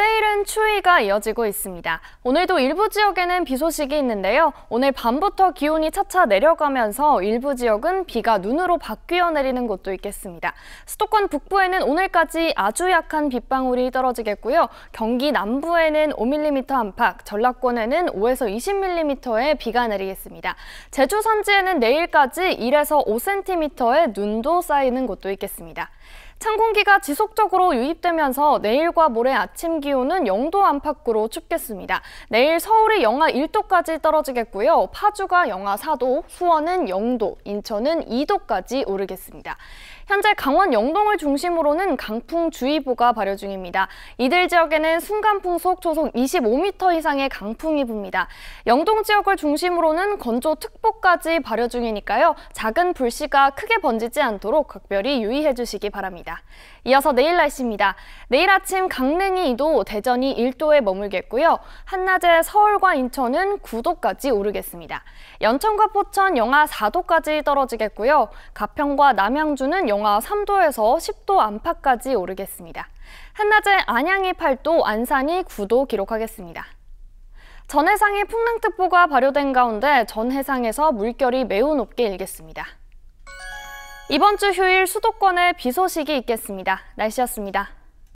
때일은 추위가 이어지고 있습니다. 오늘도 일부 지역에는 비 소식이 있는데요. 오늘 밤부터 기온이 차차 내려가면서 일부 지역은 비가 눈으로 바뀌어 내리는 곳도 있겠습니다. 수도권 북부에는 오늘까지 아주 약한 빗방울이 떨어지겠고요. 경기 남부에는 5mm 안팎, 전라권에는 5에서 20mm의 비가 내리겠습니다. 제주 산지에는 내일까지 1에서 5cm의 눈도 쌓이는 곳도 있겠습니다. 찬 공기가 지속적으로 유입되면서 내일과 모레 아침 기온은 0도 안팎으로 춥겠습니다. 내일 서울이 영하 1도까지 떨어지겠고요. 파주가 영하 4도, 수원은 0도, 인천은 2도까지 오르겠습니다. 현재 강원 영동을 중심으로는 강풍주의보가 발효 중입니다. 이들 지역에는 순간풍속 초속 25m 이상의 강풍이 붑니다. 영동 지역을 중심으로는 건조특보까지 발효 중이니까요. 작은 불씨가 크게 번지지 않도록 각별히 유의해 주시기 바랍니다. 있습니다. 이어서 내일 날씨입니다. 내일 아침 강릉이 2도, 대전이 1도에 머물겠고요. 한낮에 서울과 인천은 9도까지 오르겠습니다. 연천과 포천 영하 4도까지 떨어지겠고요. 가평과 남양주는 영하 3도에서 10도 안팎까지 오르겠습니다. 한낮에 안양이 8도, 안산이 9도 기록하겠습니다. 전해상에 풍랑특보가 발효된 가운데 전해상에서 물결이 매우 높게 일겠습니다. 이번 주 휴일 수도권에 비 소식이 있겠습니다. 날씨였습니다.